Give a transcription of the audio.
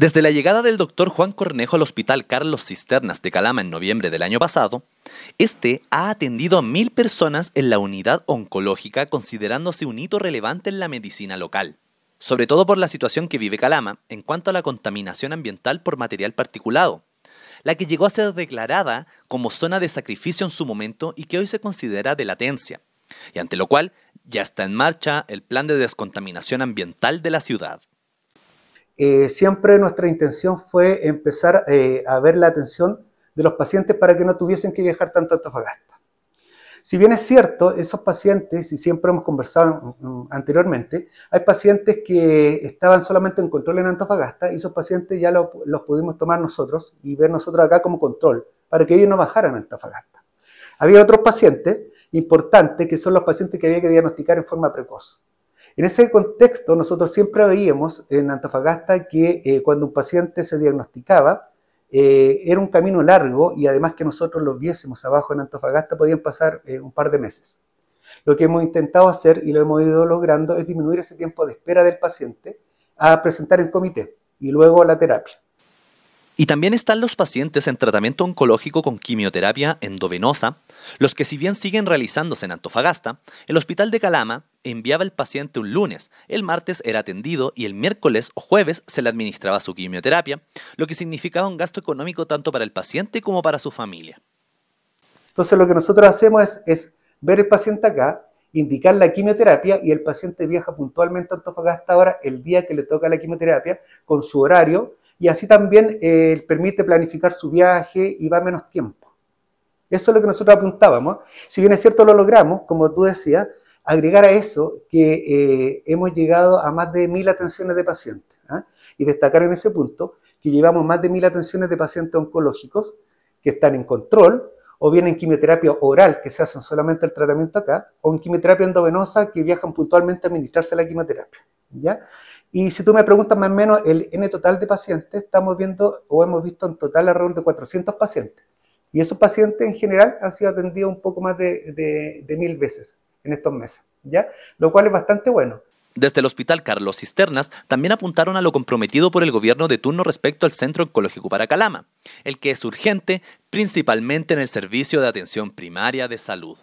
Desde la llegada del doctor Juan Cornejo al Hospital Carlos Cisternas de Calama en noviembre del año pasado, este ha atendido a mil personas en la unidad oncológica considerándose un hito relevante en la medicina local, sobre todo por la situación que vive Calama en cuanto a la contaminación ambiental por material particulado, la que llegó a ser declarada como zona de sacrificio en su momento y que hoy se considera de latencia, y ante lo cual ya está en marcha el plan de descontaminación ambiental de la ciudad. Eh, siempre nuestra intención fue empezar eh, a ver la atención de los pacientes para que no tuviesen que viajar tanto a Antofagasta. Si bien es cierto, esos pacientes, y siempre hemos conversado anteriormente, hay pacientes que estaban solamente en control en Antofagasta y esos pacientes ya los pudimos tomar nosotros y ver nosotros acá como control para que ellos no bajaran a Antofagasta. Había otros pacientes importantes que son los pacientes que había que diagnosticar en forma precoz. En ese contexto, nosotros siempre veíamos en Antofagasta que eh, cuando un paciente se diagnosticaba, eh, era un camino largo y además que nosotros los viésemos abajo en Antofagasta podían pasar eh, un par de meses. Lo que hemos intentado hacer y lo hemos ido logrando es disminuir ese tiempo de espera del paciente a presentar el comité y luego la terapia. Y también están los pacientes en tratamiento oncológico con quimioterapia endovenosa, los que si bien siguen realizándose en Antofagasta, el Hospital de Calama enviaba el paciente un lunes, el martes era atendido y el miércoles o jueves se le administraba su quimioterapia, lo que significaba un gasto económico tanto para el paciente como para su familia. Entonces lo que nosotros hacemos es, ver el paciente acá, indicar la quimioterapia y el paciente viaja puntualmente a hasta ahora el día que le toca la quimioterapia con su horario y así también eh, permite planificar su viaje y va menos tiempo. Eso es lo que nosotros apuntábamos. Si bien es cierto lo logramos, como tú decías, Agregar a eso que eh, hemos llegado a más de mil atenciones de pacientes ¿ah? y destacar en ese punto que llevamos más de mil atenciones de pacientes oncológicos que están en control o bien en quimioterapia oral que se hacen solamente el tratamiento acá o en quimioterapia endovenosa que viajan puntualmente a administrarse la quimioterapia. ¿ya? Y si tú me preguntas más o menos el N total de pacientes, estamos viendo o hemos visto en total alrededor de 400 pacientes. Y esos pacientes en general han sido atendidos un poco más de mil veces en estos meses, ¿ya? Lo cual es bastante bueno. Desde el Hospital Carlos Cisternas también apuntaron a lo comprometido por el gobierno de turno respecto al Centro Oncológico Calama, el que es urgente principalmente en el servicio de atención primaria de salud.